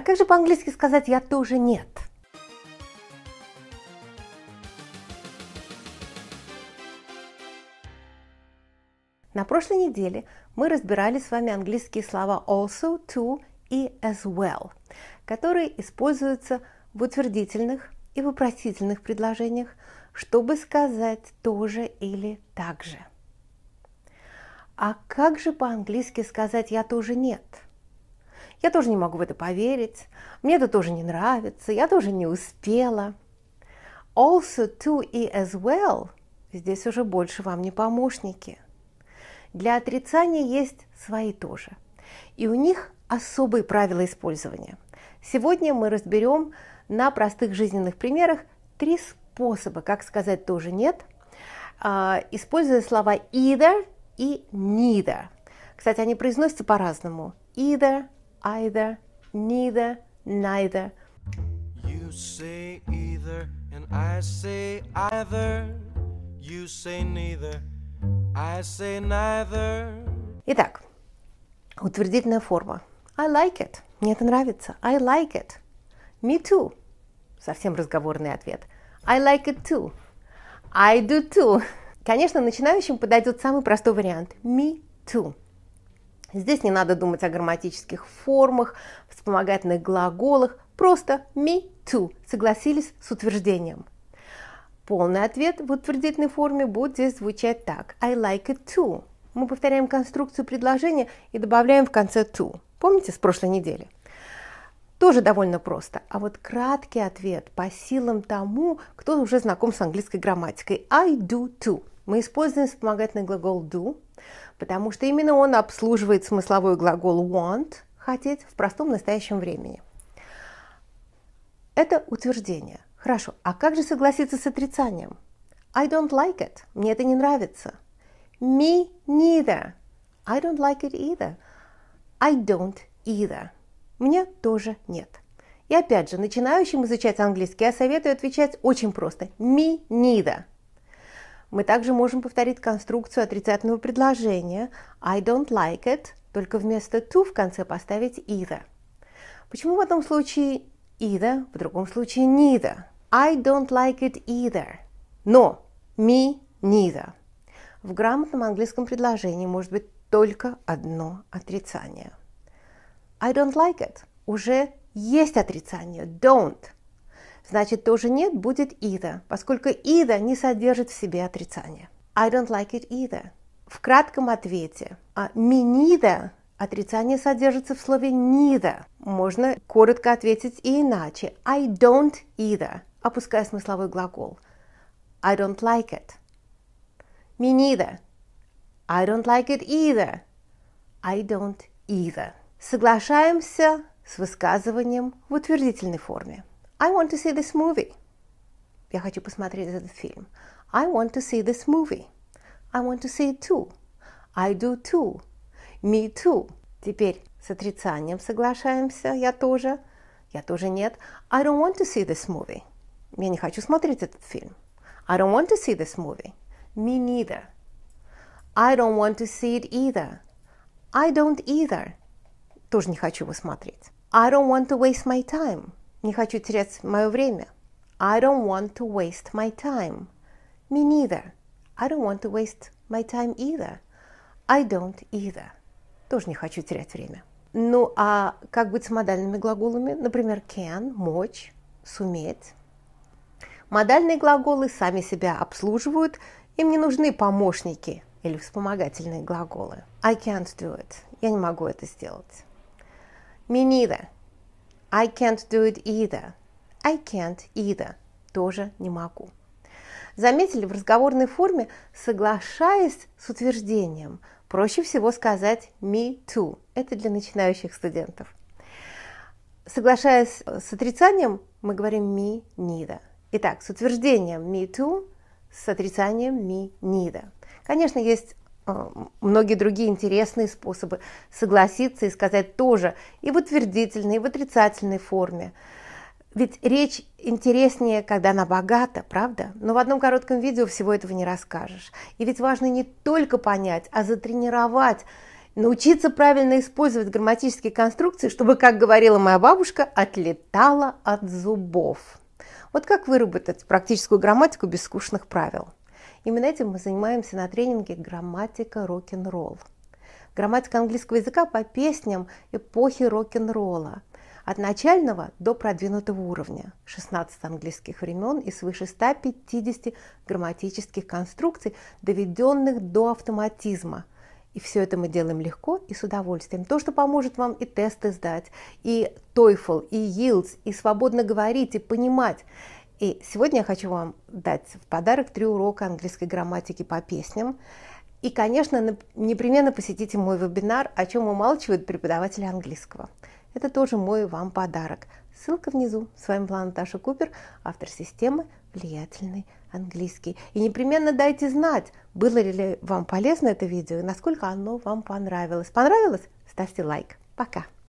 А как же по-английски сказать «я тоже нет»? На прошлой неделе мы разбирали с вами английские слова also, to и as well, которые используются в утвердительных и вопросительных предложениях, чтобы сказать тоже или также. А как же по-английски сказать «я тоже нет»? Я тоже не могу в это поверить. Мне это тоже не нравится. Я тоже не успела. Also, to и as well здесь уже больше вам не помощники. Для отрицания есть свои тоже. И у них особые правила использования. Сегодня мы разберем на простых жизненных примерах три способа, как сказать тоже нет, а, используя слова either и neither. Кстати, они произносятся по-разному. Either, either, neither, neither. You say either, and I say either. You say neither, I say neither. Итак, утвердительная форма. I like it. Мне это нравится. I like it. Me too. Совсем разговорный ответ. I like it too. I do too. Конечно, начинающим подойдет самый простой вариант. Me too. Здесь не надо думать о грамматических формах, вспомогательных глаголах, просто me too согласились с утверждением. Полный ответ в утвердительной форме будет здесь звучать так. I like it too. Мы повторяем конструкцию предложения и добавляем в конце to. Помните с прошлой недели? Тоже довольно просто. А вот краткий ответ по силам тому, кто уже знаком с английской грамматикой. I do too. Мы используем вспомогательный глагол do потому что именно он обслуживает смысловой глагол want – хотеть в простом настоящем времени. Это утверждение. Хорошо, а как же согласиться с отрицанием? I don't like it. Мне это не нравится. Me neither. I don't like it either. I don't either. Мне тоже нет. И опять же, начинающим изучать английский я а советую отвечать очень просто. Me neither. Мы также можем повторить конструкцию отрицательного предложения I don't like it, только вместо to в конце поставить either. Почему в одном случае either, в другом случае neither? I don't like it either. Но me neither. В грамотном английском предложении может быть только одно отрицание. I don't like it. Уже есть отрицание don't – значит тоже нет будет either, поскольку either не содержит в себе отрицания. I don't like it either. В кратком ответе, uh, me neither отрицание содержится в слове neither. Можно коротко ответить и иначе. I don't either, опуская смысловой глагол. I don't like it. Me neither. I don't like it either. I don't either. Соглашаемся с высказыванием в утвердительной форме. I want to see this movie. Я хочу посмотреть этот фильм. I want to see this movie. I want to see it too. I do too. Me too. Теперь с отрицанием соглашаемся. Я тоже. Я тоже нет. I don't want to see this movie. Я не хочу смотреть этот фильм. I don't want to see this movie. Me neither. I don't want to see it either. I don't either. Тоже не хочу его смотреть. I don't want to waste my time. Не хочу терять мое время. I don't want to waste my time. Me neither. I don't want to waste my time either. I don't either. Тоже не хочу терять время. Ну, а как быть с модальными глаголами? Например, can, мочь, суметь. Модальные глаголы сами себя обслуживают, им не нужны помощники или вспомогательные глаголы. I can't do it. Я не могу это сделать. Me neither. I can't do it either. I can't either. Тоже не могу. Заметили, в разговорной форме, соглашаясь с утверждением, проще всего сказать me too. Это для начинающих студентов. Соглашаясь с отрицанием, мы говорим me neither. Итак, с утверждением me too, с отрицанием me neither. Конечно, есть а, многие другие интересные способы согласиться и сказать тоже и в утвердительной, и в отрицательной форме. Ведь речь интереснее, когда она богата, правда? Но в одном коротком видео всего этого не расскажешь. И ведь важно не только понять, а затренировать, научиться правильно использовать грамматические конструкции, чтобы, как говорила моя бабушка, отлетала от зубов. Вот как выработать практическую грамматику без скучных правил – Именно этим мы занимаемся на тренинге «Грамматика рок-н-ролл». Грамматика английского языка по песням эпохи рок-н-ролла от начального до продвинутого уровня 16 английских времен и свыше 150 грамматических конструкций, доведенных до автоматизма – и все это мы делаем легко и с удовольствием. То, что поможет вам и тесты сдать, и TOEFL, и YIELDS, и свободно говорить, и понимать. И сегодня я хочу вам дать в подарок три урока английской грамматики по песням. И, конечно, непременно посетите мой вебинар, о чем умалчивают преподаватели английского. Это тоже мой вам подарок. Ссылка внизу. С вами была Наташа Купер, автор системы «Влиятельный английский». И непременно дайте знать, было ли вам полезно это видео и насколько оно вам понравилось. Понравилось? Ставьте лайк. Пока!